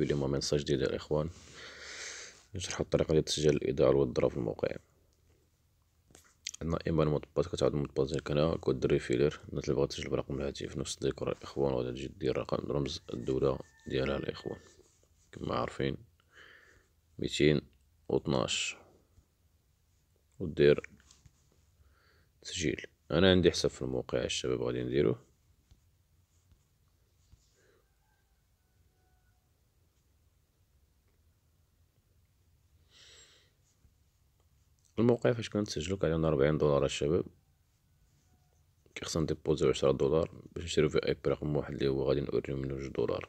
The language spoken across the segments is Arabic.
اليوم منصة جديدة يا إخوان نشرح الطريقة لتسجيل الإضاءة في الموقع عندنا إما كتعاود كتعود باس ديالك هنا كود ريفيلر الناس اللي بغات تسجل رقم الهاتف نفس الديكور الإخوان وغادي تجي دير رقم رمز الدولة ديالها الإخوان كما عارفين ميتين و ودير تسجيل أنا عندي حساب في الموقع الشباب غادي نديروه الموقع فاش كنت سجلوك لنا ربعين دولار الشباب خصنا ديبوزيو عشرة دولار باش نشريو في اب رقم واحد اللي هو غادي نوريو منو جوج دولار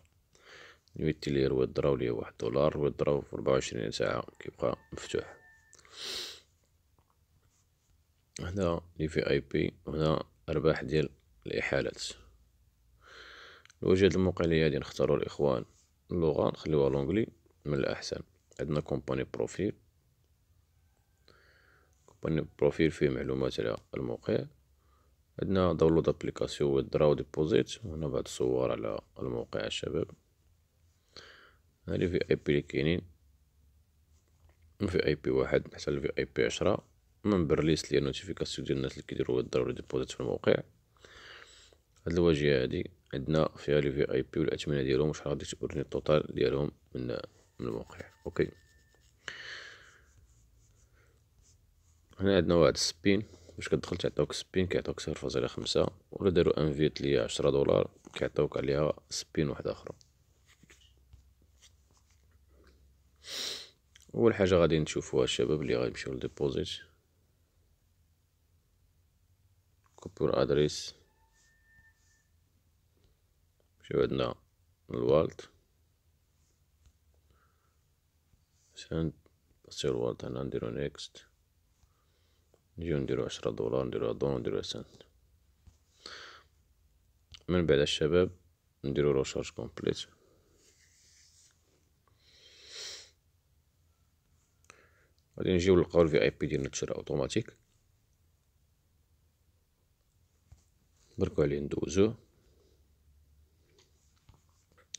لي ليه دراو ليا واحد دولار دراو في ربعة ساعة كيبقى مفتوح هنا لي في اي بي هنا ارباح ديال الاحالات الواجهة الموقع اللي غادي نختارو الاخوان اللغة نخليوها لونجلي من الاحسن عندنا كومباني بروفيل بروفيل فيه معلومات على الموقع عندنا داونلود ابليكاسيون ويدراو ديبوزيت وهنا بعض الصور على الموقع الشباب هذه في اي بي اللي كاينين في اي بي واحد حتى في اي بي عشرة من برليس لي نوتيفيكاسيون ديال الناس اللي كيديرو ويدراو ديبوزيت في الموقع هاد الواجهة هادي عندنا فيها لي في اي بي والاثمنه ديالهم وشحال غادي توريني التوتال ديالهم من من الموقع اوكي هنا عندنا واحد سبين باش كتدخل تعطوك سبين كيعطوك صفر فاصلة خمسة ولا دارو انفيت ليا عشرة دولار كيعطوك عليها سبين واحدة اخرى اول حاجة غادي نشوفوها الشباب اللي غيمشيو لديبوزيت كوبور ادريس مشيو عندنا الوالت مثلا بصير الوالت هنا نديرو نيكست نجيو نديرو عشرة دولار نديرو دون نديرو سنت من بعد الشباب نديرو روشارج كومبليت غادي نجيو نلقاو الفي اي بي ديالنا تشرى اوتوماتيك بركو عليه ندوزو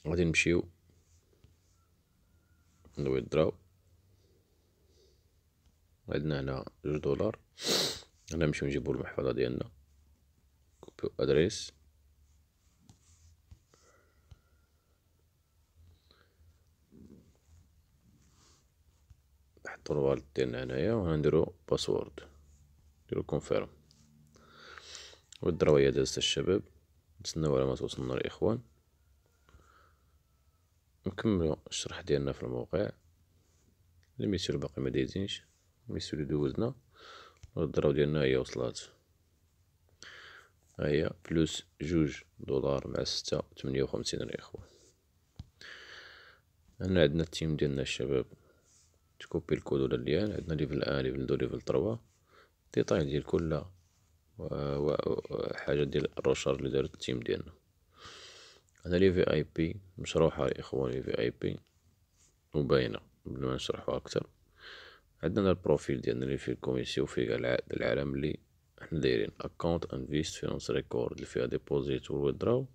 غادي نمشيو دراو عندنا هنا جوج دولار هنا نمشيو نجيبو المحفظة ديالنا كوبيو ادريس نحطو الوالد ديالنا هنايا و نديرو باسورد نديرو كونفيرم و الدراوية دازت الشباب نتسناو على ما توصلنا الاخوان نكملو الشرح ديالنا في الموقع لم ميسير باقي ما دايزينش ميسو اللي دوزنا الدراو ديالنا هي وصلات هي بلوس جوج دولار مع ستة تمنية وخمسين ريال اخوان هنا عندنا التيم ديالنا الشباب تكوبي الكود ولا الليان عندنا ليفل ان ليفل دو ليفل تروا ديطاي ديال كل حاجة ديال الروشار اللي دارت التيم ديالنا هنا لي في اي بي مشروحة الاخوان لي في اي بي وباينة قبل ما نشرحوها اكثر عندنا البروفيل ديالنا اللي فيه الكوميسيو وفيه العائد العالم اللي حنا دايرين اكونت انفيست فينونس ريكورد اللي فيها ديبوزيت والويدراو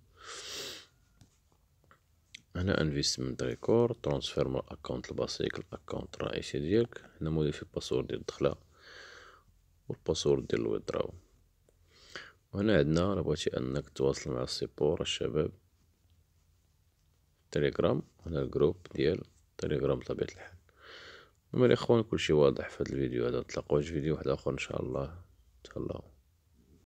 هنا انفيستمنت ريكورد ترانسفير من الاكونت الباسيك الاكونت الرئيسي ديالك هنا في الباسورد ديال الدخله والباسورد ديال الودراو وهنا عندنا الا بغيتي انك تواصل مع السيبور الشباب تليجرام هنا الجروب ديال تليجرام بطبيعه الحال المهم الاخوان كل شيء واضح في هذا الفيديو هذا نتلاقاو في فيديو واحد اخر ان شاء الله تهلاو